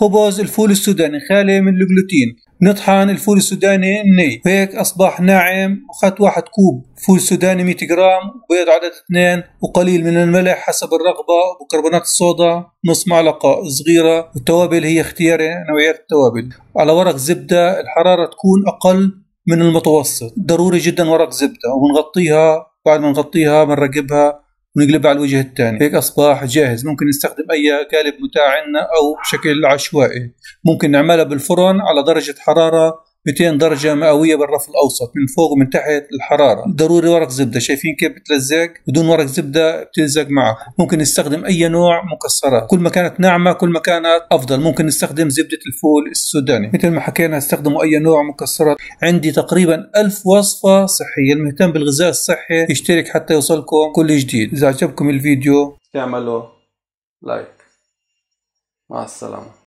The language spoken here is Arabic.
خبز الفول السوداني خالي من الجلوتين نطحن الفول السوداني ني وهيك أصبح ناعم وخدت واحد كوب فول سوداني 100 جرام بيض عدد اثنين وقليل من الملح حسب الرغبة وبكربونات الصودا نص معلقة صغيرة والتوابل هي اختياري نوعيات التوابل على ورق زبدة الحرارة تكون أقل من المتوسط ضروري جدا ورق زبدة ونغطيها بعد ما نغطيها بنرقبها ونقلبها على الوجه الثاني هيك اصبح جاهز ممكن نستخدم اي قالب متاع عندنا او بشكل عشوائي ممكن نعملها بالفرن على درجه حراره 200 درجة مئوية بالرف الأوسط من فوق ومن تحت الحرارة ضروري ورق زبدة شايفين كيف بتلزق بدون ورق زبدة بتلزق معك ممكن نستخدم أي نوع مكسرات كل ما كانت ناعمة كل ما كانت أفضل ممكن نستخدم زبدة الفول السوداني مثل ما حكينا استخدموا أي نوع مكسرات عندي تقريبا ألف وصفة صحية المهتم بالغذاء الصحي يشترك حتى يوصلكم كل جديد إذا عجبكم الفيديو تعملوا لايك مع السلامة